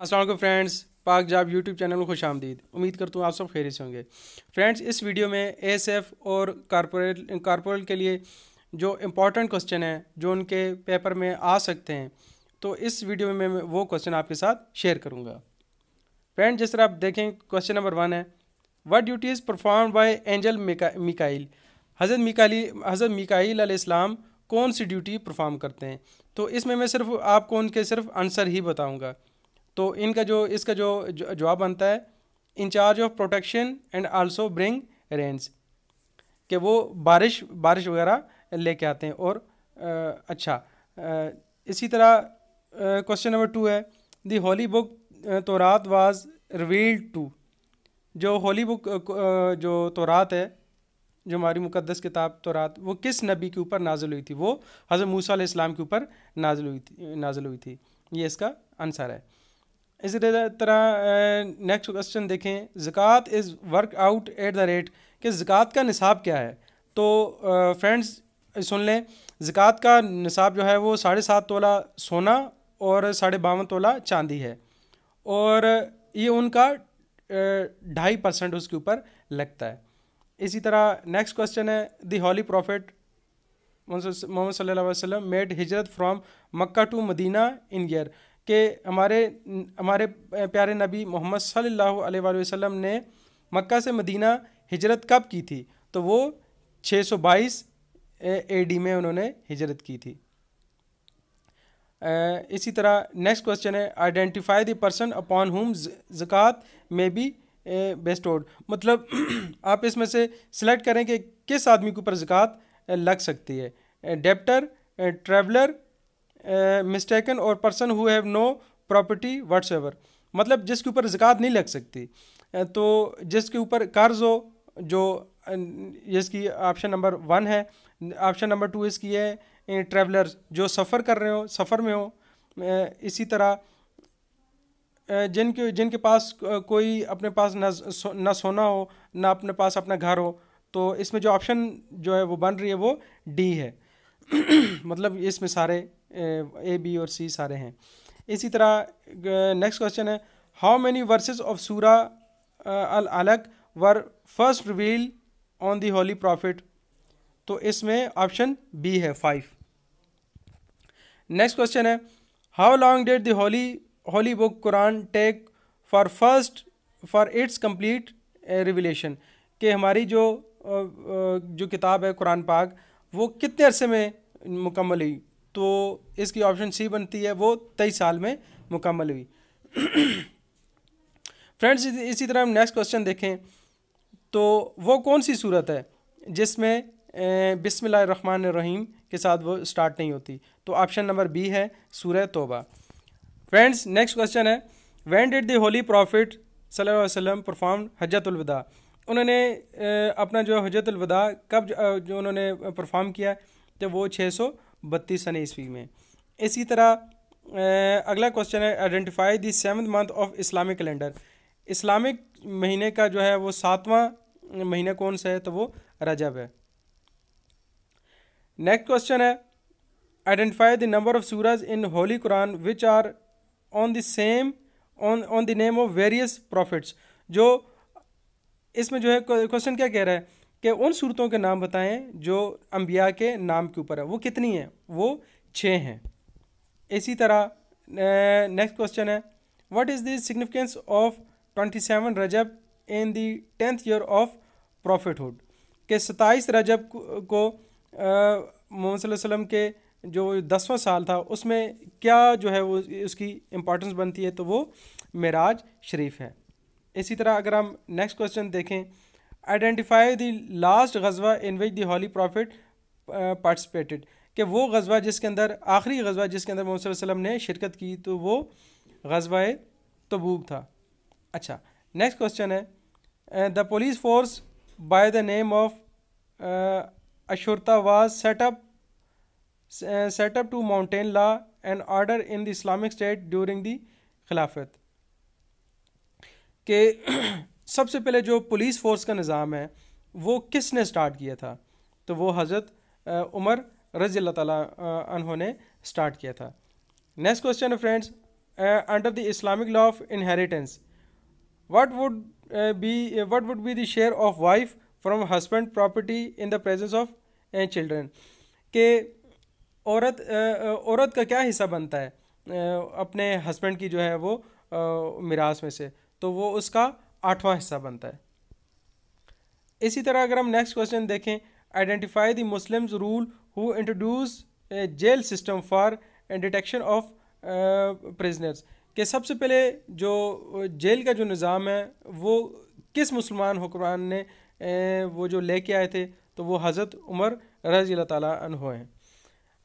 Aslam friends पाक जाब YouTube channel में खुश आमदीद उम्मीद करता हूँ आप सब खेरे से होंगे फ्रेंड्स इस वीडियो में एस एफ और कॉरपोरेट कारपोरेट के लिए जो इम्पोर्टेंट क्वेश्चन हैं जो उनके पेपर में आ सकते हैं तो इस वीडियो में मैं वो क्वेश्चन आपके साथ शेयर करूँगा फ्रेंड जिस तरह आप देखें क्वेश्चन नंबर वन है what duty is perform by angel Mikail हज़रत मिकाली हज़रत मिकाइल अलैहिस्सलाम कौन सी ड्यूटी परफॉर्म करते हैं तो इसमें मैं सिर्फ आपको उनके सिर्फ आंसर ही बताऊँगा तो इनका जो इसका जो जवाब बनता है in charge of protection and also bring rains कि वो बारिश बारिश वगैरह लेके आते हैं और आ, अच्छा आ, इसी तरह क्वेश्चन नंबर टू है दी होली बुक तो रात वाज रिवील्ड टू जो होली बुक जो तो रात है जो हमारी मुकद्दस किताब रात वो किस नबी के ऊपर नाजिल हुई थी वो हज़रत मूसा इस्लाम के ऊपर नाजिल हुई थी नाजिल हुई थी ये इसका आंसर है इसी तरह नेक्स्ट क्वेश्चन देखें ज़क़़त is work out at the rate कि ज़क़़त का निसाब क्या है तो फ्रेंड्स सुन लें ज़क़़त का निसाब जो है वो साढ़े सात तोला सोना और साढ़े बावन तोला चांदी है और ये उनका ढाई परसेंट उसके ऊपर लगता है इसी तरह नेक्स्ट क्वेश्चन है दी हॉली प्रॉफिट मोहम्मद सल्लल्लाहु अलैहि वसल्लम मेड हिजरत from Mecca to Medina in year कि हमारे हमारे प्यारे नबी मोहम्मद सल्लल्लाहु अलैहि वसल्लम ने मक्का से मदीना हिजरत कब की थी तो वो 622 एडी में उन्होंने हिजरत की थी इसी तरह नेक्स्ट क्वेश्चन है identify the person upon whom जक़ात मे बी बेस्टोड मतलब आप इसमें से सिलेक्ट करें कि किस आदमी के ऊपर जक़ात लग सकती है डेप्टर ट्रेवलर मिस्टेकन और person who have no property whatsoever मतलब जिसके ऊपर जिकात नहीं लग सकती तो जिसके ऊपर कर्ज हो जो जिसकी ऑप्शन नंबर वन है ऑप्शन नंबर टू इसकी है ट्रेवलर्स जो सफ़र कर रहे हो सफ़र में हो इसी तरह जिनके जिनके पास कोई अपने पास ना ना सोना हो ना अपने पास अपना घर हो तो इसमें जो ऑप्शन जो है वो बन रही है वो डी है मतलब इसमें सारे ए बी और सी सारे हैं इसी तरह नेक्स्ट क्वेश्चन है हाउ मैनी वर्सेज ऑफ सूरा अल अलग were first revealed on the holy prophet तो इसमें ऑप्शन बी है फाइव नेक्स्ट क्वेश्चन है how long did the holy holy book Quran take for first for its complete revelation कि हमारी जो जो किताब है कुरान पाक वो कितने अरसे में मुकम्मल हुई तो इसकी ऑप्शन सी बनती है वो तेईस साल में मुकम्मल हुई फ्रेंड्स इसी तरह हम नेक्स्ट क्वेश्चन देखें तो वो कौन सी सूरत है जिसमें बिसमान रहीम के साथ वो स्टार्ट नहीं होती तो ऑप्शन नंबर बी है सूरह तोबा फ्रेंड्स नेक्स्ट क्वेश्चन है when did the holy prophet सल्लल्लाहु अलैहि वसल्लम परफॉर्म हजतुलविदा उन्होंने अपना जो हजतुलविदा कब जो उन्होंने परफॉर्म किया तो वो छः सौ बत्तीस सन ईस्वी में इसी तरह अगला क्वेश्चन है identify the seventh month of Islamic calendar Islamic महीने का जो है वो सातवां महीना कौन सा है तो वो रजब है नेक्स्ट क्वेश्चन है आइडेंटिफाई द नंबर ऑफ सूरज in holy Quran which are on the same on on the name of various prophets जो इसमें जो है क्वेश्चन क्या कह रहा है कि उन सूरतों के नाम बताएं जो अम्बिया के नाम के ऊपर है वो कितनी हैं वो छः हैं इसी तरह नेक्स्ट क्वेश्चन है what is the significance of twenty seven रजब in the tenth year of prophethood के सताईस रजब को मोहम्मद वसल्लम के जो दसवां साल था उसमें क्या जो है वो उसकी इम्पोर्टेंस बनती है तो वो मराज शरीफ है इसी तरह अगर हम नेक्स्ट क्वेश्चन देखें आइडेंटिफाई द लास्ट गजवा in which the holy prophet participated कि वो गजवा जिसके अंदर आखिरी गजवा जिसके अंदर मोहम्मद वसल्लम ने शिरकत की तो वो गजवा तबूक था अच्छा नेक्स्ट क्वेश्चन है the police force by the name of अशुरता was set up set up to maintain law and order in the Islamic state during the खिलाफत के सबसे पहले जो पुलिस फोर्स का निज़ाम है वो किसने स्टार्ट किया था तो वो हज़रत उमर रजी अल्लाह ने स्टार्ट किया था next question friends under the Islamic law of inheritance what would be what would be the share of wife from husband property in the in of children के औरत औरत का क्या हिस्सा बनता है अपने हस्बैंड की जो है वो मिरास में से तो वो उसका आठवां हिस्सा बनता है इसी तरह अगर हम नेक्स्ट क्वेश्चन देखें identify the Muslims rule who introduce jail system for detection of prisoners कि सबसे पहले जो जेल का जो निज़ाम है वो किस मुसलमान हुक्मरान ने वो जो लेके आए थे तो वो हज़रत उमर रजील तहो हैं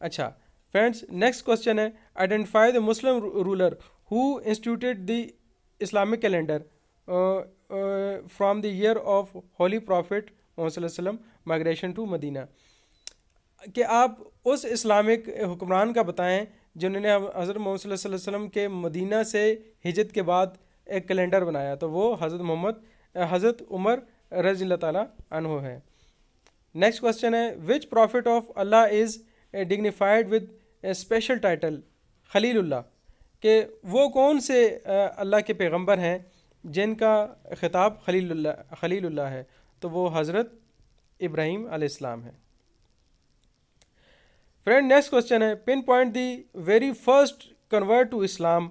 अच्छा फ्रेंड्स नेक्स्ट क्वेश्चन है identify the Muslim ruler who instituted the Islamic calendar from the year of holy prophet Muhammad migration to Medina कि आप उस इस्लामिक हुक्मरान का बताएं जिन्होंने हज़रत मोहम्मद वसम के मदीना से हिजत के बाद एक कैलेंडर बनाया तो वो हज़रत मोहम्मद हज़रत उमर रजी तहो है नेक्स्ट क्वेश्चन है which prophet of Allah is dignified with special title खलील के वो कौन से अल्लाह के पैगंबर हैं जिनका ख़िताब खलील खलील है तो वो हज़रत इब्राहिम अलैहिस्सलाम है फ्रेंड नेक्स्ट क्वेश्चन है pin point the very first convert to Islam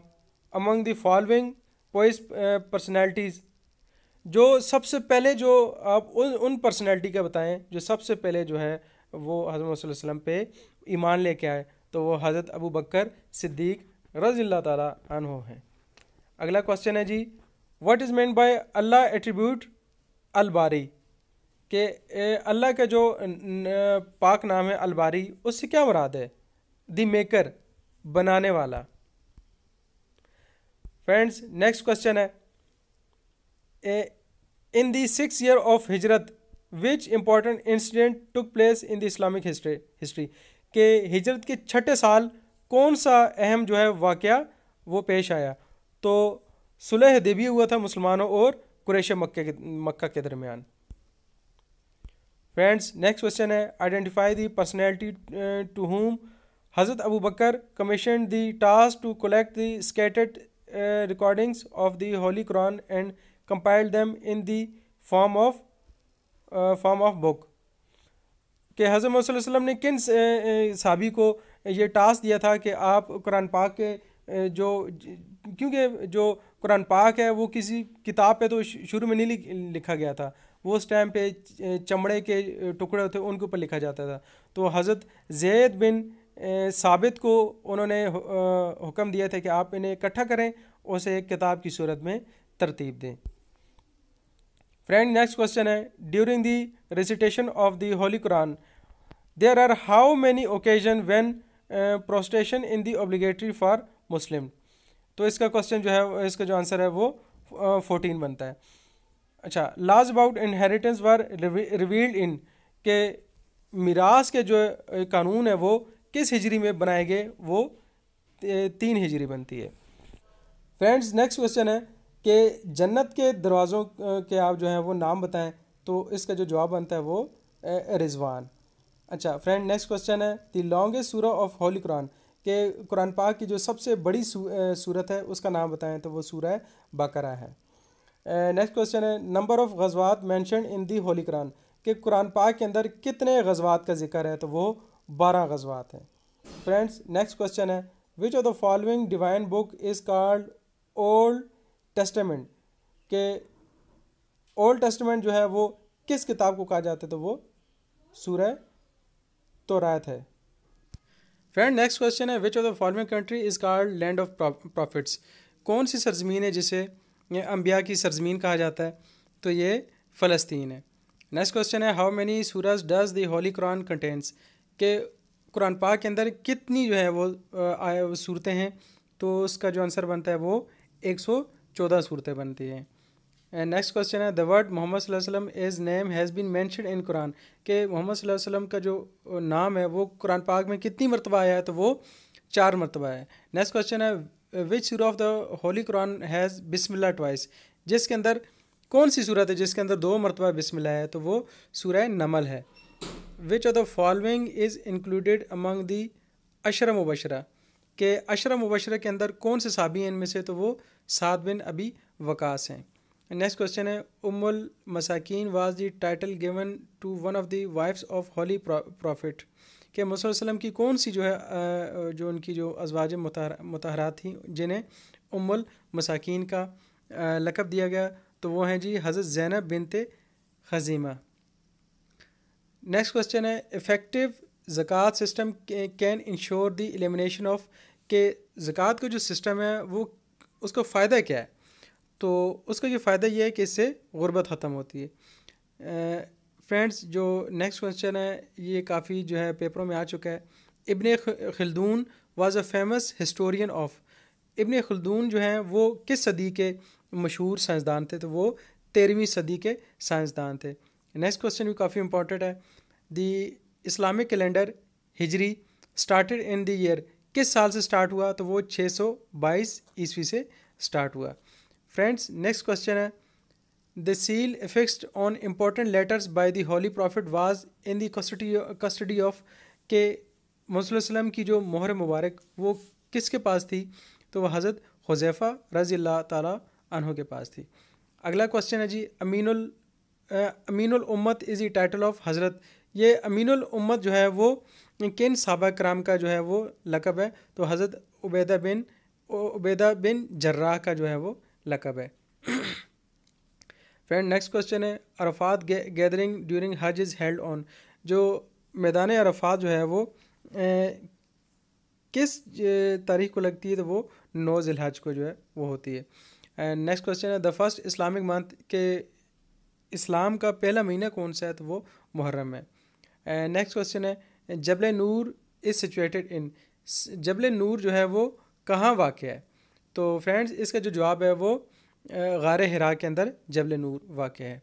among the following pious personalities जो सबसे पहले जो आप उन उन पर्सनैलिटी का बताएं जो सबसे पहले जो है वो हज़रत वसल्लम पे ईमान लेके आए तो वो हज़रत अबू बकर सिद्दीक रज़ी ताली हैं अगला क्वेश्चन है जी what is meant by Allah attribute अलबारी के अल्लाह का जो पाक नाम है अलबारी उससे क्या मुराद है दी मेकर बनाने वाला फ्रेंड्स नेक्स्ट क्वेश्चन है in the six year of हिजरत which important incident took place in the Islamic history history के हिजरत के छठे साल कौन सा अहम जो है वाक़ वो पेश आया तो सुलह देवी हुआ था मुसलमानों और कुरेश मक्के मक्का के दरमियान फ्रेंड्स नेक्स्ट क्वेश्चन है identify the personality to whom हज़रत Abu Bakr commission the task to collect the scattered recordings of the holy Quran and compile them in the form of form of book कि हज़रत वसल्लम ने किन uh, uh, Sabi को ये task दिया था कि आप कुरान पाक के uh, जो क्योंकि जो कुरान पाक है वो किसी किताब पे तो शुरू में नहीं लिखा गया था वो उस टाइम पे चमड़े के टुकड़े थे उनके ऊपर लिखा जाता था तो हज़रत जैद बिन साबित को उन्होंने हुक्म दिया था कि आप इन्हें इकट्ठा करें उसे एक किताब की सूरत में तरतीब दें फ्रेंड नेक्स्ट क्वेश्चन है during the recitation of the holy Quran there are how many occasion when prostration in the obligatory for Muslim तो इसका क्वेश्चन जो है इसका जो आंसर है वो फोर्टीन बनता है अच्छा laws about inheritance were revealed in के मीरास के जो कानून है वो किस हिजरी में बनाए गए वो तीन हिजरी बनती है फ्रेंड्स नेक्स्ट क्वेश्चन है कि जन्नत के दरवाज़ों के आप जो हैं वो नाम बताएं तो इसका जो जवाब बनता है वो रिजवान अच्छा फ्रेंड नेक्स्ट क्वेश्चन है द लॉन्गेस्ट सूरा ऑफ होली कुरान कि कुरान पाक की जो सबसे बड़ी सूरत है उसका नाम बताएं तो वो सूरह बकरा है नेक्स्ट क्वेश्चन है नंबर ऑफ़ गजवात mention in the holy Quran कि कुरान पाक के अंदर कितने गजवात का जिक्र है तो वो बारह गजवात हैं फ्रेंड्स नेक्स्ट क्वेश्चन है which of the following divine book is called Old Testament के ओल्ड टेस्टमेंट जो है वो किस किताब को कहा जाता है तो वो सूर तो है फ्रेंड नेक्स्ट क्वेश्चन है which of the following country is called land of prophets कौन सी सरजमीन है जिसे अम्बिया की सरजमीन कहा जाता है तो ये फ़लस्तीन है नेक्स्ट क्वेश्चन है हाउ मैनी सूरज does the holy Quran contents के कुरान पाक के अंदर कितनी जो है वो आए सूरतें हैं तो उसका जो आंसर बनता है वो एक सौ चौदह सूरतें बनती हैं एंड नेक्स्ट क्वेश्चन है द वर्ड मोहम्मद वसल्लम as name has been mention in Quran के मोहम्मद वसल्लम का जो नाम है वो कुरान पाक में कितनी मरतबा आया है तो वो चार मरतबा है नेक्स्ट क्वेश्चन है विच सूर of the holy Quran has बिस्मिल्ला ट्वाइस जिसके अंदर कौन सी सूरत है जिसके अंदर दो मरतबा बिस्मिल्ला है तो वो सूर्य नमल है which of the following is included among the अशरम मुबशरा के अशरम मुबशरा के अंदर कौन से साबी हैं इनमें से तो वो सात बिन अभी वकास हैं नेक्स्ट क्वेश्चन है उमुल मसाकिन was the title given to one of the wives of holy prophet के मसलम की कौन सी जो है जो उनकी जो अजवाज मतहरा थी जिन्हें उमुल मसाकिन का लकब दिया गया तो वो हैं जी हज़रत जैनब बिनते हजीमा नेक्स्ट क्वेश्चन है इफ़ेक्टिव ज़क़़त system can ensure the elimination of के ज़क़़त का जो सिस्टम है वो उसका फ़ायदा क्या है तो उसका ये फ़ायदा ये है कि इससे गुर्बत ख़त्म होती है फ्रेंड्स जो नेक्स्ट क्वेश्चन है ये काफ़ी जो है पेपरों में आ चुका है Ibn Khaldun was a famous historian of Ibn Khaldun जो हैं वो किस सदी के मशहूर साइंसदान थे तो वो तेरहवीं सदी के साइंसदान थे नेक्स्ट क्वेश्चन भी काफ़ी इंपॉर्टेंट है दी इस्लामिक कैलेंडर हिजरी स्टार्टेड इन द ईयर किस साल से स्टार्ट हुआ तो वो 622 ईस्वी से स्टार्ट हुआ फ्रेंड्स नेक्स्ट क्वेश्चन है the seal fixed on important letters by the holy prophet was in the custody custody of के मसलम की जो मोहर मुबारक वो किसके पास थी तो वह हज़रत हुजैफ़ा रज़ी अल्लाह तहों के पास थी अगला क्वेश्चन है जी अमीनुल अमीनुल उम्मत इज़ द टाइटल ऑफ हज़रत ये अमीनुल उम्मत जो है वो किन साहबा कराम का जो है वो लकब है तो हज़रत उबैदा बिन उबैदा बिन जर्राह का जो है वो लकब है फ्रेंड नेक्स्ट क्वेश्चन है अरफात गैदरिंग ड्यूरिंग हज इज़ हेल्ड ऑन जो मैदान अरफात जो है वो ए, किस तारीख को लगती है तो वो नौ जिलहज को जो है वो होती है एंड नेक्स्ट क्वेश्चन है द फर्स्ट इस्लामिक मंथ के इस्लाम का पहला महीना कौन सा है तो वो मुहर्रम है एंड नेक्स्ट क्वेश्चन है जबल नूर इज़ सिचुएटेड इन जबल नूर जो है वो कहाँ वाक़ है तो फ्रेंड्स इसका जो जवाब है वो गार हरा के अंदर जबल नूर वाक़ है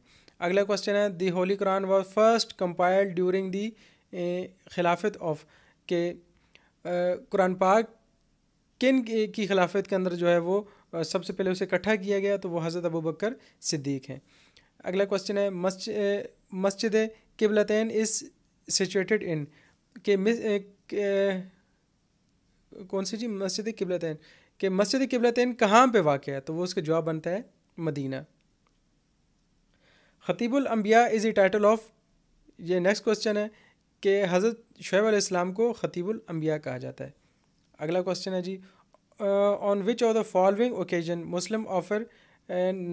अगला क्वेश्चन है the holy Quran was first compiled during the khilafat of के कुरान पाक किन की खिलाफत के अंदर जो है वो सबसे पहले उसे इकट्ठा किया गया तो वो हज़रत अबू बकर सिद्दीक हैं अगला क्वेश्चन है मस्जिद किबलतैन इस सिचुएटेड इन के, के कौन सी जी मस्जिद किबलतैन कि मस्जिद किबलतन कहाँ पर वाक़ है तो वो उसका जवाब बनता है मदीना ख़तीबुल अम्बिया इज़ ए टाइटल ऑफ ये नेक्स्ट क्वेश्चन है कि हज़रत शुब इस्लाम को ख़तीबुल अंबिया कहा जाता है अगला क्वेश्चन है जी on which of the following occasion Muslim offer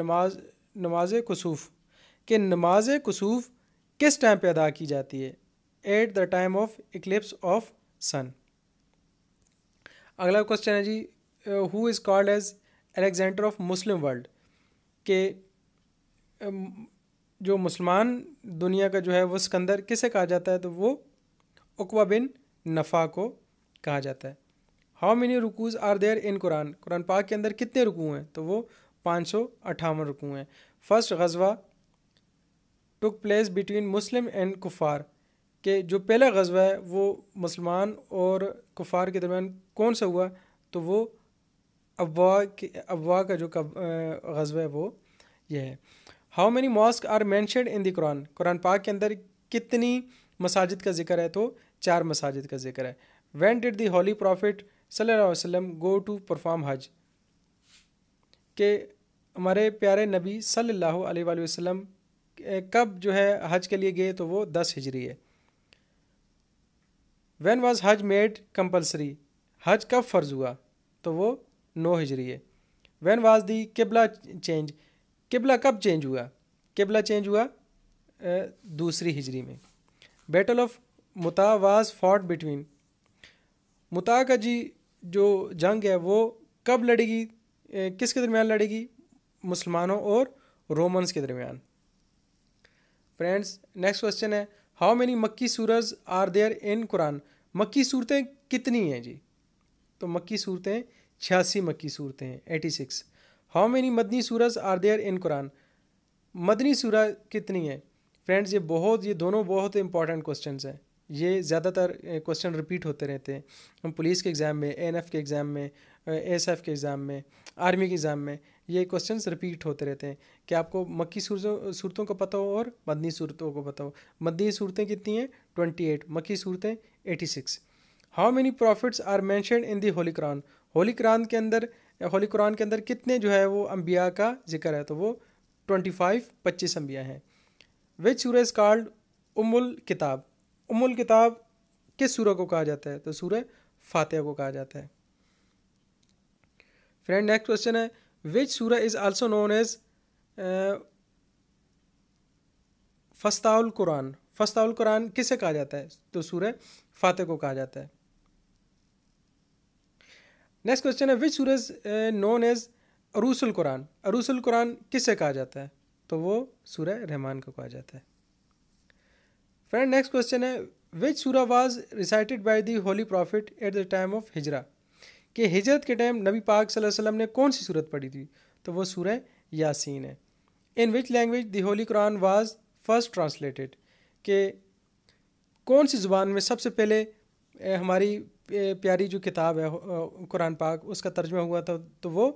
नमाज नमाज कसूफ़ कि नमाज कसूफ़ किस टाइम पे अदा की जाती है at the time of eclipse of sun अगला क्वेश्चन है जी who is called as Alexander of Muslim world के um, जो मुसलमान दुनिया का जो है वो सिकंदर किसे कहा जाता है तो वो उकवा बिन नफ़ा को कहा जाता है हाउ मेनी रुकूज़ आर देयर इन कुरान कुरान पाक के अंदर कितने रुकू हैं तो वो पाँच सौ अट्ठावन रुकू हैं फर्स्ट गजवा took place between Muslim and कुफार के जो पहला गजवा है वो मुसलमान और कुफार के दरमियान कौन सा हुआ तो वो अब्वा के का जो गज़ब है वो ये है how many mosque are mentioned in the Quran कुरान पाक के अंदर कितनी मसाजिद का जिक्र है तो चार मसाजिद का जिक्र है when did the holy prophet सल्ला वसम गो टू परफॉर्म हज के हमारे प्यारे नबी सल्ला वसलम कब जो है हज के लिए गए तो वो दस हिजरी है वैन वाज हज मेड कम्पल्सरी हज कब फ़र्ज़ हुआ तो वो नौ हिजरी है वैन वाज दी किबला चेंज किबला कब चेंज हुआ किबला चेंज हुआ दूसरी हिजरी में बैटल ऑफ मुता वाज फॉट बिटवीन मुता का जी जो जंग है वो कब लड़ेगी किसके दरमियान लड़ेगी मुसलमानों और रोमन्स के दरमियान फ्रेंड्स नेक्स्ट क्वेश्चन है हाउ मेनी मक्की सूरज आर देयर इन कुरान मक्की सूरतें कितनी हैं जी तो मक्की सूरतें छियासी मक्की सूरतें हैं एटी सिक्स हाउ मेनी मदनी सूरज आर देयर इन कुरान मदनी सूरज कितनी है फ्रेंड्स ये बहुत ये दोनों बहुत इंपॉर्टेंट क्वेश्चन हैं ये ज़्यादातर क्वेश्चन रिपीट होते रहते हैं हम पुलिस के एग्ज़ाम में एन के एग्ज़ाम में एस के एग्ज़ाम में आर्मी के एग्ज़ाम में ये क्वेश्चन रिपीट होते रहते हैं कि आपको मक्की सूरतों सूरतों का पता हो और मदनी सूरतों को पता हो मदनी सूरतें कितनी हैं ट्वेंटी एट मक्की सूरतें eighty six how many prophets are mention in the holy Quran holy Quran के अंदर होली कुरान के अंदर कितने जो है वो अम्बिया का जिक्र है तो वो ट्वेंटी फाइव पच्चीस अम्बिया हैं विच सूर्य इज़ कॉल्ड उमुल किताब उमुल किताब किस सूर्य को कहा जाता है तो सूर्य फातह को कहा जाता है फ्रेंड नेक्स्ट क्वेश्चन है विच सूर्य इज़ आल्सो नोन एज फस्ताउल कुरान फस्ताउल कुरान किसे कहा जाता है तो सूर्य फातह को कहा जाता है नेक्स्ट क्वेश्चन है विच सूरज नोन एज अरूसल कुरान अरूसल कुरान किससे कहा जाता है तो वो सूर्य रहमान को कहा जाता है फ्रेंड नेक्स्ट क्वेश्चन है विच सूरा was recited by the holy prophet at the time of हिजरा कि हिजरत के टाइम नबी पाक सल्लल्लाहु अलैहि वसल्लम ने कौन सी सूरत पढ़ी थी तो वो सूर्य यासीन है in which language the holy Quran was first translated के कौन सी ज़ुबान में सबसे पहले हमारी प्यारी जो किताब है कुरान पाक उसका तर्जमा हुआ था तो वो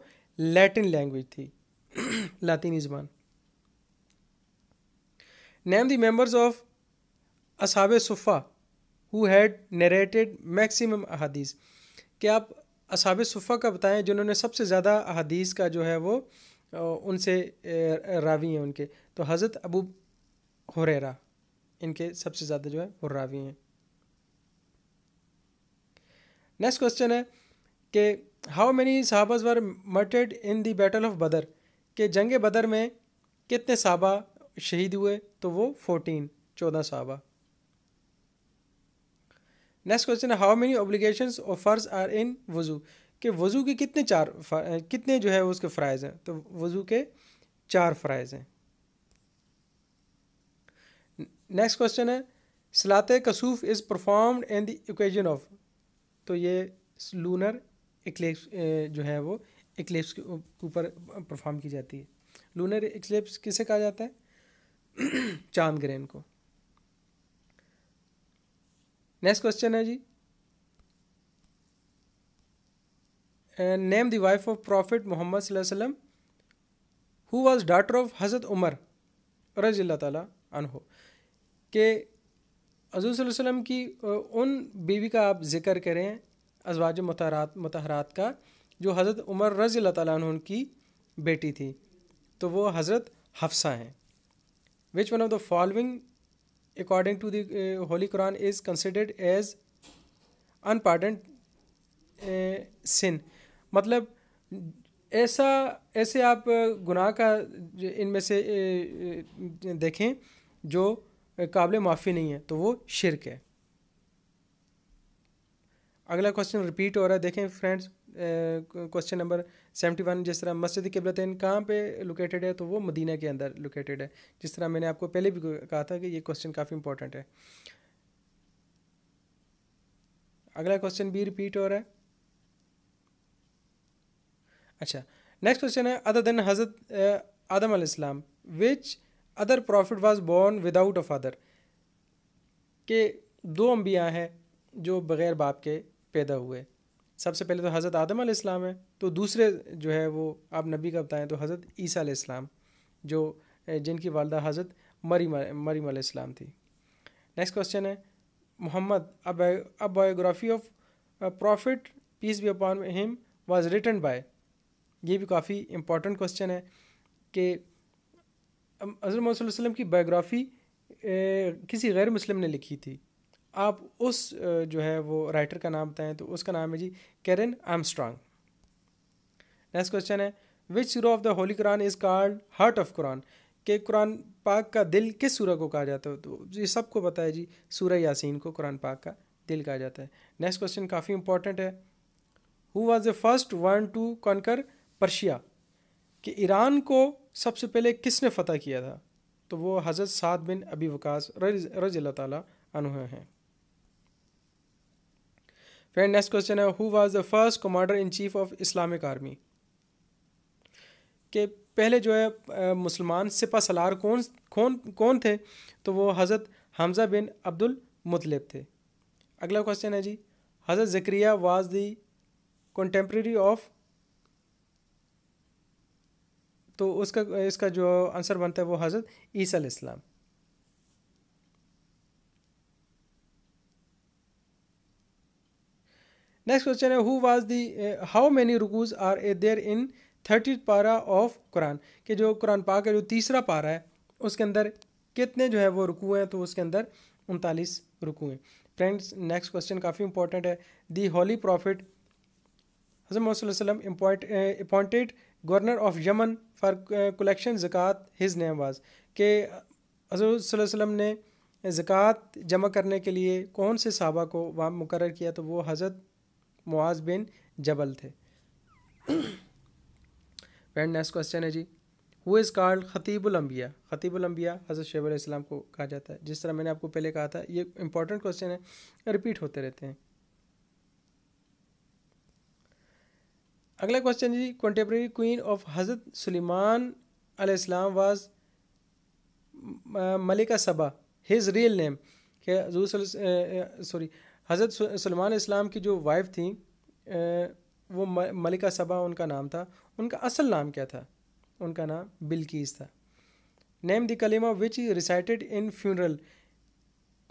लैटिन लैंग्वेज थी लातीनी ज़बान नेम द मेम्बर्स ऑफ असाब सुफ़ा हु हैड नरेटेड मैक्सिमम अहादीस क्या आप असाब सुफ़ा का बताएं जिन्होंने सबसे ज़्यादा अहादीस का जो है वो उनसे रावी हैं उनके तो हज़रत अबू हुरेरा इनके सबसे ज़्यादा जो है वो रावी हैं नेक्स्ट क्वेश्चन है कि हाउ मैनी साहबाज were martyred in the battle of बदर के जंग बदर में कितने साहबा शहीद हुए तो वो फोर्टीन चौदह साहबा नेक्स्ट क्वेश्चन है हाउ मेनी ऑब्लिगेशंस और फ़र्ज आर इन वज़ू के वज़ू के कितने चार कितने जो है उसके फ़राइज़ हैं तो वज़ू के चार फ़राइज़ हैं नेक्स्ट क्वेश्चन है सलात कसूफ is performed in the occasion of तो ये लूनर एक्लिप्स जो है वो एक्लिप्स के ऊपर परफॉर्म की जाती है लूनर एक्लिप्स किसे कहा जाता है चांद ग्रहण को नेक्स्ट क्वेश्चन है जी name the wife of prophet Muhammad वसल्लम हु वाज डॉटर ऑफ हज़रत उमर रजी अल्लाह तला अनहो के हजूर वसम की उन बीवी का आप ज़िक्र करें अजवाज मतहरात मतहरात का जो हज़रत उमर रज़ी तु की बेटी थी तो वो हज़रत हफ्सा हैं which one of the following according to the holy Quran is considered as unpardoned sin मतलब ऐसा ऐसे आप गुनाह का इनमें से देखें जो काबिल माफ़ी नहीं है तो वो शिरक है अगला क्वेश्चन रिपीट हो रहा है देखें friends question number seventy one जिस तरह मस्जिद किबलतन कहाँ पे लोकेटेड है तो वो मदीना के अंदर लोकेटेड है जिस तरह मैंने आपको पहले भी कहा था कि ये क्वेश्चन काफ़ी इंपॉर्टेंट है अगला क्वेश्चन भी रिपीट हो रहा है अच्छा नेक्स्ट क्वेश्चन है अदर देन हजरत आदम अलैहिस्सलाम which other prophet was born without a father के दो अम्बियाँ हैं जो बग़ैर बाप के पैदा हुए सबसे पहले तो हज़रत आदम आसमाम है तो दूसरे जो है वो आप नबी का बताएं तो हज़रत ईसा जो जिनकी वालदा हज़रत मरीम मरीम इस्लाम थी नेक्स्ट क्वेश्चन है मोहम्मद अब अब biography of prophet peace be upon him was written by ये भी काफ़ी इम्पोर्टेंट क्वेश्चन है कि हज़रत मोहम्मद वसल्लम की बायोग्राफ़ी किसी गैर मुस्लिम ने लिखी थी आप उस जो है वो राइटर का नाम बताएं तो उसका नाम है जी कैरन आर्मस्ट्रांग नेक्स्ट क्वेश्चन है विच सूरा of the holy Quran is called heart of Quran के कुरान पाक का दिल किस सूरा को कहा जाता है तो ये सबको पता है जी सूरा यासिन को कुरान पाक का दिल कहा जाता है नेक्स्ट क्वेश्चन काफ़ी इंपॉर्टेंट है who was the first one to conquer Persia कि ईरान को सबसे पहले किसने फ़तह किया था तो वो हज़रत साद बिन अबी वकास रज तु हैं फ्रेंड नेक्स्ट क्वेश्चन है who was the first commander in chief of Islamic army के पहले जो है मुसलमान सिपा सलार कौन कौन कौन थे तो वो हज़रत हमज़ा बिन अब्दुल मुतलब थे अगला क्वेश्चन है जी Hazrat Zakariya was the contemporary of तो उसका इसका जो आंसर बनता है वो हज़रत ईसा इस्लाम नेक्स्ट क्वेश्चन है who was the how many रुकूज are a there in thirty पारा ऑफ कुरान के जो कुरान पाक का जो तीसरा पारा है उसके अंदर कितने जो है वो रुकू हैं तो उसके अंदर उनतालीस रुकू हैं फ्रेंड्स नेक्स्ट क्वेश्चन काफ़ी इंपॉर्टेंट है दी होली प्रॉफिट हजरत वसल्लम appointed governor of Yemen for collection ज़क़़त हिज़ नेम वाज के हजूर वसम ने ज़क़़त जमा करने के लिए कौन से सहाबा को वहाँ मुकर किया तो वो हज़रत मुआज बिन जबल थे फ्रेंड नेक्स्ट क्वेश्चन है जी हु इज़ कॉल्ड ख़तीबुलम्बिया ख़तीबुलम्बिया हज़रत शेब इस्लाम को कहा जाता है जिस तरह मैंने आपको पहले कहा था ये इंपॉर्टेंट क्वेश्चन है रिपीट होते रहते हैं अगला क्वेश्चन जी contemporary queen of Hazrat Sulaiman अलैहिस्सलाम वाज मलिका सबा हिज रियल नेम के हजूर सॉरी हज़रत सलमान इस्लाम की जो वाइफ थी वो मलिका सबा उनका नाम था उनका असल नाम क्या था उनका नाम बिल्कीस था नेम द कलिमा विच रिसाइटेड इन फ्यूनरल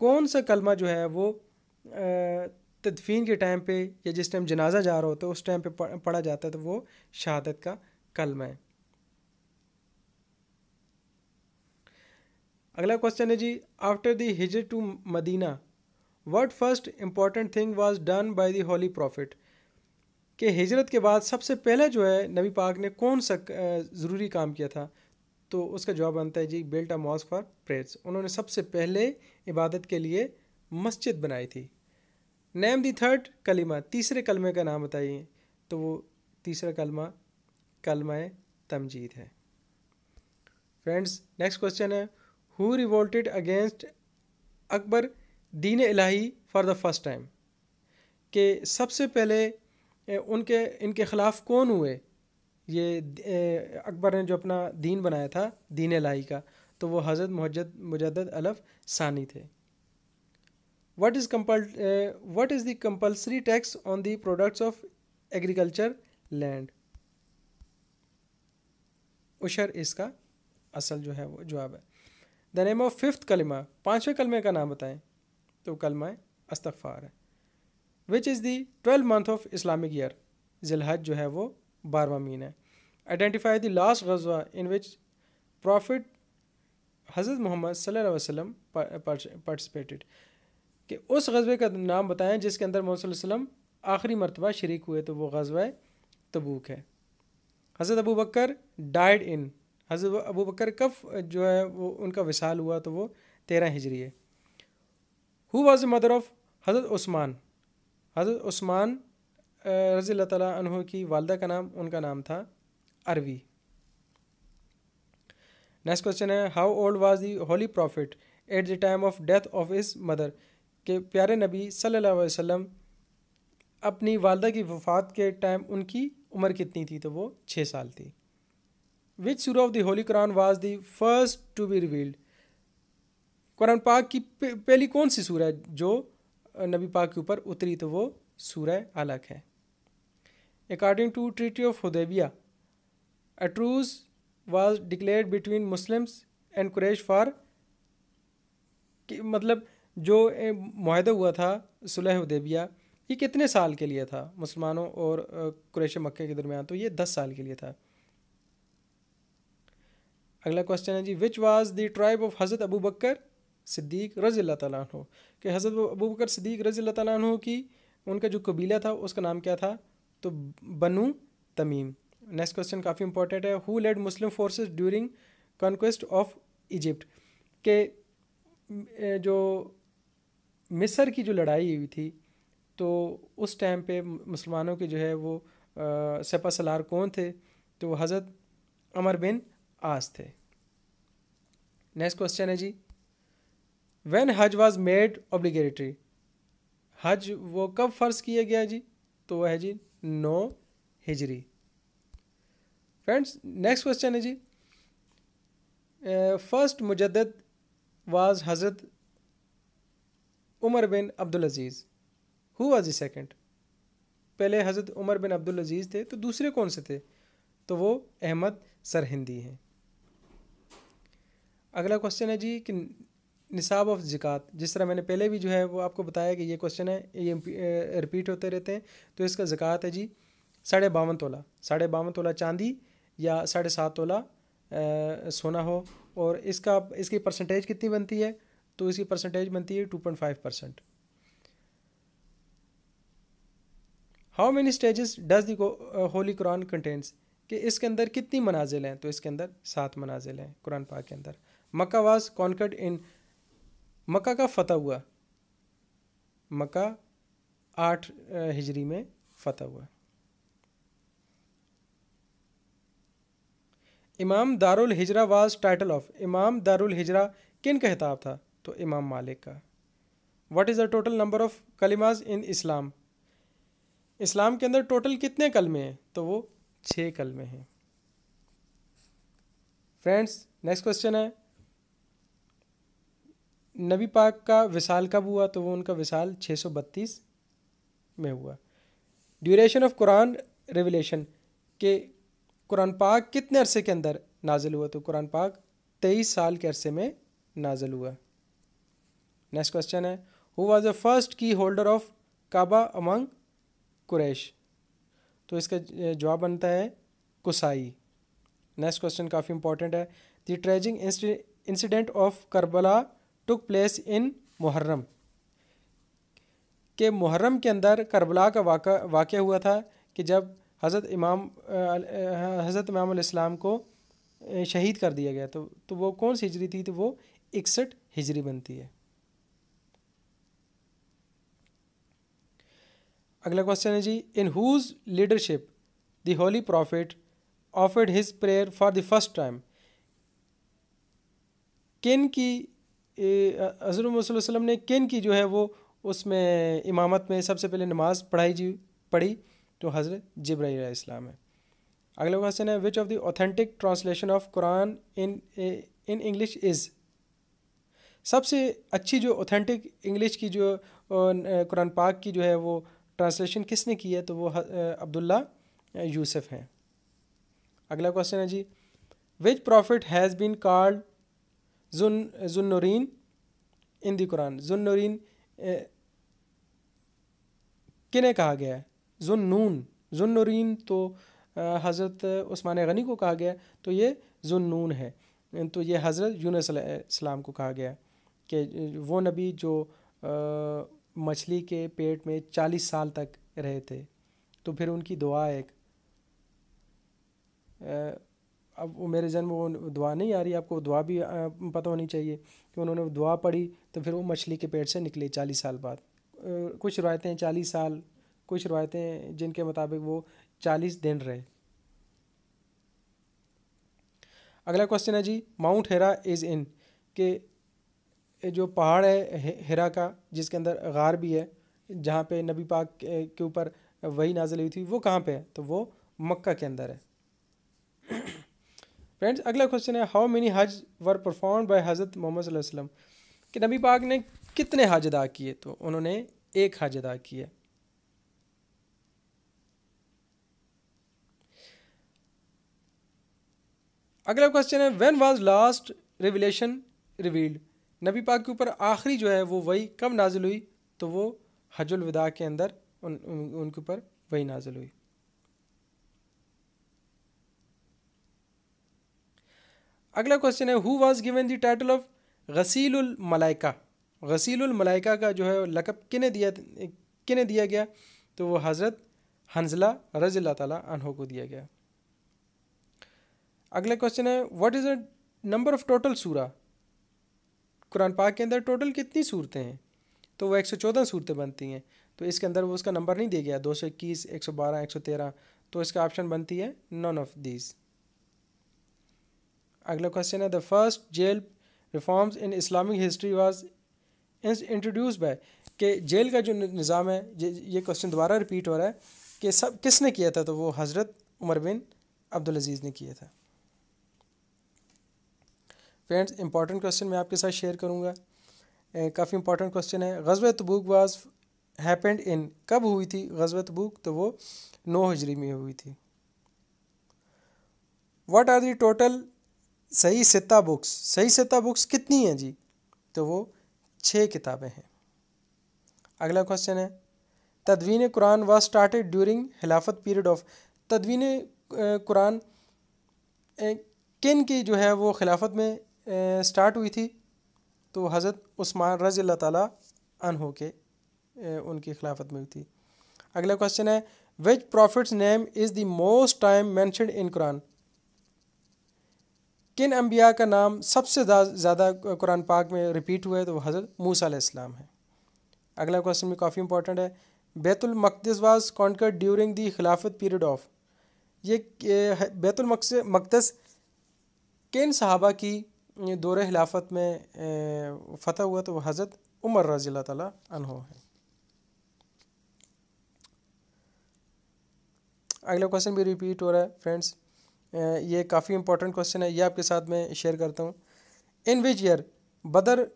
कौन सा कलमा जो है वो uh, तदफीन के टाइम पे या जिस टाइम जनाजा जा रहा होता है उस टाइम पे पढ़ा जाता है तो वो शहादत का कलमा है अगला क्वेश्चन है जी आफ्टर द हिजर to Medina what first important thing was done by the holy prophet कि हिजरत के बाद सबसे पहले जो है नबी पाक ने कौन सा ज़रूरी काम किया था तो उसका जवाब बनता है जी built a mosque for prayers उन्होंने सबसे पहले इबादत के लिए मस्जिद बनाई थी नेम दी थर्ड कलिमा तीसरे कलमे का नाम बताइए तो वो तीसरा कलमा कलमा तमजीद है फ्रेंड्स नेक्स्ट क्वेश्चन है who revolted against Akbar Din Ilahi for the first time कि सबसे पहले उनके इनके ख़िलाफ़ कौन हुए ये अकबर ने जो अपना दीन बनाया था दीन इलाही का तो वो हज़रत मुहजद मुजद अलफ सानी थे what is compul- uh, what is the compulsory tax on the products of agriculture land उशर इसका असल जो है वो जवाब है द नेम ऑफ फिफ्थ कलमा पांचवें कलमे का नाम बताएं तो कलमा अस्तफ़ार है which is the twelve month of Islamic year जिलहज जो है वो बारवा मीन है आइडेंटिफाई द लास्ट गजवा इन विच प्रॉफिट हज़रत मोहम्मद सल्ला वसलम पार्टिसिपेटेड कि उस गजबे का नाम बताएं जिसके अंदर मोहम्मद आखिरी मरतबा शरीक हुए तो वो गजबा तबूक है हज़रत अबू बकर डाइड इन हज़रत अबू बकर कब जो है वो उनका विशाल हुआ तो वो तेरह हिजरी है who was the mother of Hazrat Usman हज़रत उस्मान रज़ी तह की वालदा का नाम उनका नाम था अरवी नेक्स्ट क्वेश्चन है how old was the holy prophet at the time of death of his mother कि प्यारे नबी सल्लल्लाहु अलैहि वसल्लम अपनी वालदा की वफ़ात के टाइम उनकी उम्र कितनी थी तो वो छः साल थी विच सूर of the holy Quran was the first to be revealed Quran पाक की पहली कौन सी सूरह जो नबी पाक के ऊपर उतरी तो वो सूरह अलग है according to treaty of Hudaibiya a truce was declared between Muslims and Quraish for मतलब जो माहे हुआ था सुलह उदेबिया ये कितने साल के लिए था मुसलमानों और क्रेश मक्के के दरमियान तो ये दस साल के लिए था अगला क्वेश्चन है जी which was the tribe of Hazrat Abu बकर सिद्दीक रज़ी अल्लाह हो कि हज़रत अबू बकर सिद्दीक रज़ी अल्लाह हो की उनका जो कबीला था उसका नाम क्या था तो बनू तमीम नेक्स्ट क्वेश्चन काफ़ी इंपॉर्टेंट है who led Muslim forces during conquest of Egypt के जो मिसर की जो लड़ाई हुई थी तो उस टाइम पे मुसलमानों के जो है वो सपा सलार कौन थे तो हज़रत अमर बिन आस थे नेक्स्ट क्वेश्चन है जी when hajj was made obligatory hajj वो कब फ़र्ज़ किया गया जी तो वह है जी नौ हिजरी फ्रेंड्स नेक्स्ट क्वेश्चन है जी फर्स्ट मुजद was Hazrat Umar bin Abdul Aziz who was the second पहले हज़रत उमर बिन अजीज़ थे तो दूसरे कौन से थे तो वो अहमद सरहिंदी हैं अगला क्वेश्चन है जी कि निसाब ऑफ ज़िकात जिस तरह मैंने पहले भी जो है वो आपको बताया कि ये क्वेश्चन है ये रिपीट होते रहते हैं तो इसका जिकात है जी साढ़े बावन तोला साढ़े बावन तोला चांदी या साढ़े सात तोला आ, सोना हो और इसका इसकी परसेंटेज कितनी बनती है तो इसकी परसेंटेज बनती है two point five percent how many stages does the holy Quran contents कि इसके अंदर कितनी मनाजिल हैं तो इसके अंदर सात मनाजिल हैं कुरान पाक के अंदर मक्का वाज कॉन्कर्ड इन मक्का का फतह हुआ मक्का आठ uh, हिजरी में फतह हुआ इमाम दारुल हिजरा वाज टाइटल ऑफ इमाम दारुल हिजरा किन का खिताब था तो इमाम मालिक का what is the total number of कलिमाज इन इस्लाम इस्लाम के अंदर टोटल कितने कलमे हैं तो वो छः कलमे हैं फ्रेंड्स नेक्स्ट क्वेश्चन है नबी पाक का विसाल कब हुआ तो वो उनका सौ 632 में हुआ ड्यूरेशन ऑफ कुरान रेवलेशन के कुरान पाक कितने अरसे के अंदर नाजिल हुआ तो कुरान पाक तेईस साल के अरसे में नाजिल हुआ नेक्स्ट क्वेश्चन है who was the first key holder of Kaaba among Quraish तो इसका जवाब बनता है कुसाई नेक्स्ट क्वेश्चन काफ़ी इंपॉर्टेंट है the tragic incident of Karbala took place in Muharram के मुहर्रम के अंदर करबला का वाक़ वाक़ हुआ था कि जब हज़रत इमाम हज़रत इमाम इस्लाम को शहीद कर दिया गया तो तो वो कौन सी हिजरी थी तो वो इकसठ हिजरी बनती है अगला क्वेश्चन है जी in whose leadership the holy prophet offered his prayer for the first time किन की हजर वसल्लम ने किन की जो है वो उसमें इमामत में सबसे पहले नमाज पढ़ाई जी पढ़ी तो हज़रत जब्राईल इस्लाम है अगला क्वेश्चन है which of the authentic translation of Quran in in English is सबसे अच्छी जो ऑथेंटिक इंग्लिश की जो कुरान पाक की जो है वो ट्रांसलेशन किसने की है तो वो अब्दुल्ला यूसुफ हैं अगला क्वेश्चन है जी which prophet has been called जुन जुन्नुरीन इन दी कुरान जुन्नुरीन किने कहा गया है जुन्नून जुन्नुरीन तो हज़रत उस्मान गनी को कहा गया तो ये जुन्नून है तो ये तो हज़रत यूनसलाम को कहा गया कि वो नबी जो मछली के पेट में चालीस साल तक रहे थे तो फिर उनकी दुआ एक अब वो मेरे जन्म वो दुआ नहीं आ रही आपको दुआ भी पता होनी चाहिए कि उन्होंने दुआ पढ़ी तो फिर वो मछली के पेट से निकले चालीस साल बाद कुछ रवायतें हैं चालीस साल कुछ रवायतें हैं जिनके मुताबिक वो चालीस दिन रहे अगला क्वेश्चन है जी माउंट हेरा इज़ इन के जो पहाड़ है हिरा का जिसके अंदर गार भी है जहाँ पे नबी पाक के ऊपर वही नाजिल हुई थी वो कहाँ पे है तो वो मक्का के अंदर है फ्रेंड्स अगला क्वेश्चन है हाउ मेनी हज वर परफॉर्म बाय हज़रत मोहम्मद वसल्लम कि नबी पाक ने कितने हज अदा किए तो उन्होंने एक हज अदा किए अगला क्वेश्चन है when was last revelation revealed नबी पाक के ऊपर आखिरी जो है वो वही कब नाजिल हुई तो वो हजुल विदा के अंदर उन, उनके ऊपर वही नाजिल हुई अगला क्वेश्चन है who was given the title of गसील मलाइका गसील मलाइका का जो है लकब किने दिया किने दिया गया तो वो हज़रत हंजला रजील्ला ताला को दिया गया अगला क्वेश्चन है what is the number of total सूरा कुरान पाक के अंदर टोटल कितनी सूरतें हैं तो वो एक सौ चौदह सूरतें बनती हैं तो इसके अंदर वो उसका नंबर नहीं दिया गया दो सौ इक्कीस एक सौ बारह एक सौ तेरह तो इसका ऑप्शन बनती है नॉन ऑफ दीज अगला क्वेश्चन है the first jail reforms in Islamic history was introduce by कि जेल का जो निज़ाम है ये क्वेश्चन दोबारा रिपीट हो रहा है कि सब किसने किया था तो वो हज़रत उमर बिन अब्दुल अजीज़ ने किया था फ्रेंड्स इंपॉर्टेंट क्वेश्चन मैं आपके साथ शेयर करूंगा काफी इंपॉर्टेंट क्वेश्चन है غزوه تبوک واز હેપન્ડ ઇન कब हुई थी غزوه تبوک તો वो 9 હજરી મેં હુઈ થી વોટ આર ધ ટોટલ સહી સિત્તા બુક્સ સહી સિત્તા બુક્સ કેટલી હે જી તો વો 6 કિતાબે હે اگلا ક્વેશ્ચન હે તદવીન અલ ഖુરાન واઝ સ્ટાર્ટેડ ડ્યુરિંગ ખિલાફત પિરિયડ ઓફ તદવીન અલ ഖુરાન કિન કે જો હે વો ખિલાફત મેં स्टार्ट हुई थी तो हज़रत उस्मान रज़ी अल्लाह ताली अनहो के उनकी खिलाफत में हुई थी अगला क्वेश्चन है which prophet's name is the most time mentioned in Quran किन अम्बिया का नाम सबसे ज़्यादा कुरान पाक में रिपीट हुआ है तो हज़रत मूसा इस्लाम है अगला क्वेश्चन भी काफ़ी इंपॉर्टेंट है बैतुलमक़दस वाज कॉन्कर ड्यूरिंग दी खिलाफत पीरियड ऑफ ये बैतुल मकदस किन सहाबा की दौरे खिलाफत में फ़तह हुआ तो वह हज़रत उमर रज़ी अल्लाह तहों हैं अगला क्वेश्चन भी रिपीट हो रहा है फ्रेंड्स ये काफ़ी इंपॉर्टेंट क्वेश्चन है ये आपके साथ मैं शेयर करता हूँ इन which year Badr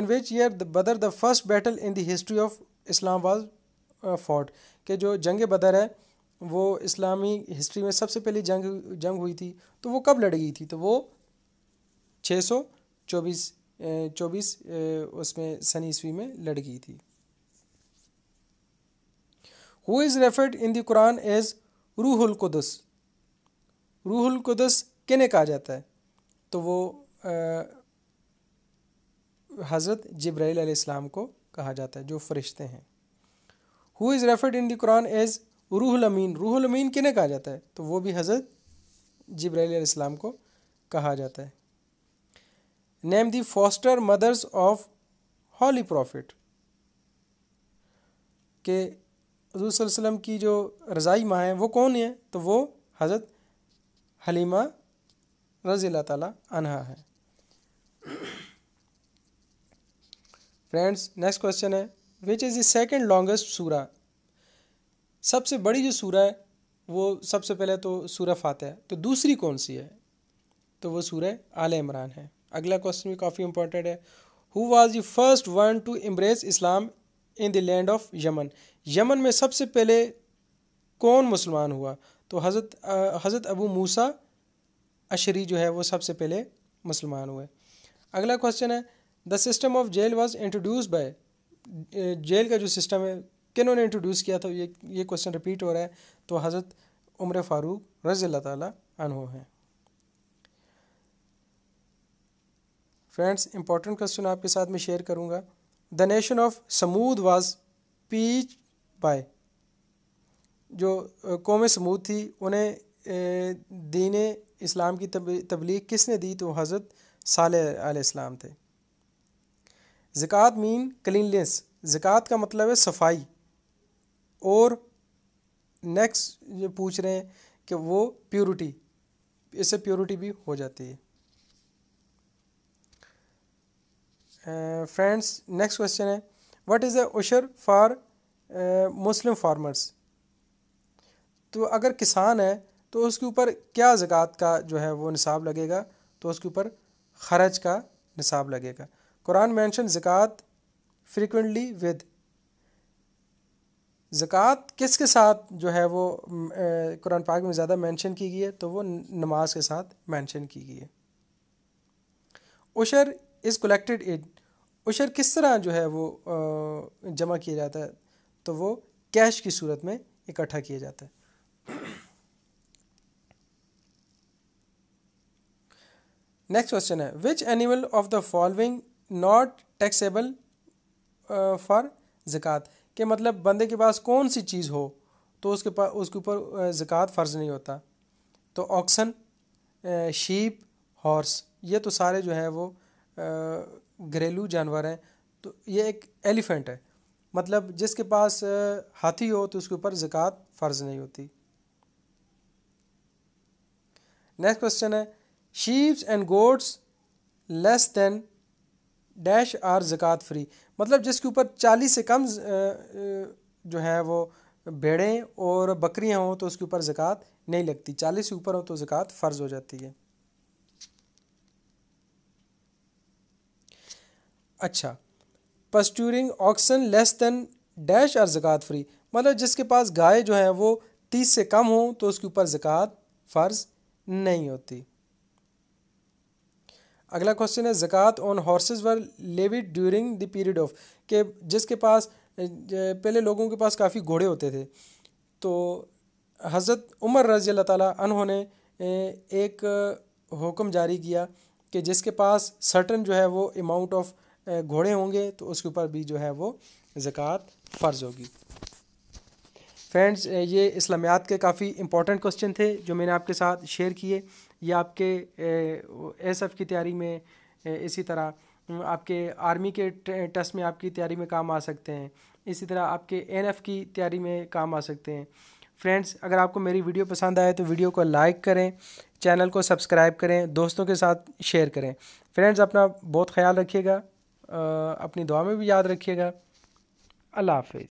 in which year the Badr the first battle in the history of Islam was fought के जो जंग बदर है वो इस्लामी हिस्ट्री में सबसे पहली जंग जंग हुई थी तो वो कब लड़ गई थी तो वो छः सौ चौबीस चौबीस उसमें सन ईस्वी में लड़ गई थी हु इज़ रेफर्ड इन दुरान कुरान एज रूहुल कुदस रूहुल कुदस किने कहा जाता है तो वो हज़रत जब्राईल अलैहिस्सलाम को कहा जाता है जो फरिश्ते हैं who is referred in the Quran as रूहुल अमीन रूहुल अमीन किने कहा जाता है तो वो भी हज़रत जब्राईल अलैहिस्सलाम को कहा जाता है name the foster mothers of holy prophet के हजूर की जो रज़ाई माँ हैं वो कौन है तो वो हज़रत हलीमा रज़ी तह है फ्रेंड्स नेक्स्ट क्वेश्चन है which is the second longest सूरा सबसे बड़ी जो सूरा है वो सबसे पहले तो सूरा फातह है तो दूसरी कौन सी है तो वो सूर आल इमरान है अगला क्वेश्चन भी काफ़ी इंपॉर्टेंट है who was you first one to embrace Islam in the land of Yemen Yemen में सबसे पहले कौन मुसलमान हुआ तो हज़रत हज़रत अबू मूसा अशरी जो है वो सबसे पहले मुसलमान हुए अगला क्वेश्चन है the system of jail was introduce by jail का जो सिस्टम है किन्होंने इंट्रोड्यूस किया था ये ये क्वेश्चन रिपीट हो रहा है तो हज़रत उम्र फ़ारूक रज़ी अल्लाह ताली हैं फ्रेंड्स इंपॉर्टेंट क्वेश्चन आपके साथ में शेयर करूंगा the nation of Thamud was पीच बाय जो कौम समूद थी उन्हें दीन इस्लाम की तबलीग किसने दी तो हज़रत साल इस्लाम थे ज़क़़त मीन क्लिनलीस ज़क़़त का मतलब है सफाई और नेक्स्ट जो पूछ रहे हैं कि वो प्योरिटी इससे प्योरिटी भी हो जाती है फ्रेंड्स नेक्स्ट क्वेश्चन है व्हाट इज़ द उशर फॉर मुस्लिम फार्मर्स तो अगर किसान है तो उसके ऊपर क्या ज़क़़त का जो है वो निसाब लगेगा तो उसके ऊपर खर्च का निसाब लगेगा कुरान मेंशन ज़क़़त फ्रीक्वेंटली विद ज़क़़त किसके साथ जो है वो कुरान पाक में ज़्यादा मेंशन की गई है तो वो नमाज के साथ मेंशन की गई है उशर इज़ कलेक्टेड इन उशर किस तरह जो है वो जमा किया जाता है तो वो कैश की सूरत में इकट्ठा किया जाता है नेक्स्ट क्वेश्चन है which animal of the following not taxable for ज़क़़त के मतलब बंदे के पास कौन सी चीज़ हो तो उसके पास उसके ऊपर ज़क़़त फ़र्ज़ नहीं होता तो ऑक्सन शीप हॉर्स ये तो सारे जो है वो घरेलू जानवर हैं तो ये एक एलिफेंट है मतलब जिसके पास हाथी हो तो उसके ऊपर ज़क़़त फ़र्ज़ नहीं होती नेक्स्ट क्वेश्चन है sheeps and goats less than dash are ज़क़़त फ्री मतलब जिसके ऊपर चालीस से कम जो है वो भेड़ें और बकरियां हों तो उसके ऊपर ज़क़़त नहीं लगती चालीस से ऊपर हो तो ज़क़़त फ़र्ज़ हो जाती है अच्छा पस ट्यूरिंग oxen less than dash are ज़क़़त फ्री मतलब जिसके पास गाय जो है वो तीस से कम हो तो उसके ऊपर ज़क़़त फ़र्ज़ नहीं होती अगला क्वेश्चन है ज़क़़त on horses were levied during the period of के जिसके पास पहले लोगों के पास काफ़ी घोड़े होते थे तो हज़रत उमर रज़ी अल्लाह ने एक हुक्म जारी किया कि जिसके पास सर्टन जो है वो अमाउंट ऑफ घोड़े होंगे तो उसके ऊपर भी जो है वो ज़क़़त फ़र्ज़ होगी फ्रेंड्स ये इस्लामियात के काफ़ी इंपॉर्टेंट क्वेश्चन थे जो मैंने आपके साथ शेयर किए ये आपके एस एफ की तैयारी में इसी तरह आपके आर्मी के टेस्ट में आपकी तैयारी में काम आ सकते हैं इसी तरह आपके एन एफ की तैयारी में काम आ सकते हैं फ्रेंड्स अगर आपको मेरी वीडियो पसंद आए तो वीडियो को लाइक करें चैनल को सब्सक्राइब करें दोस्तों के साथ शेयर करें फ्रेंड्स अपना बहुत ख्याल रखिएगा अपनी दुआ में भी याद रखिएगा अल्लाह हाफिज़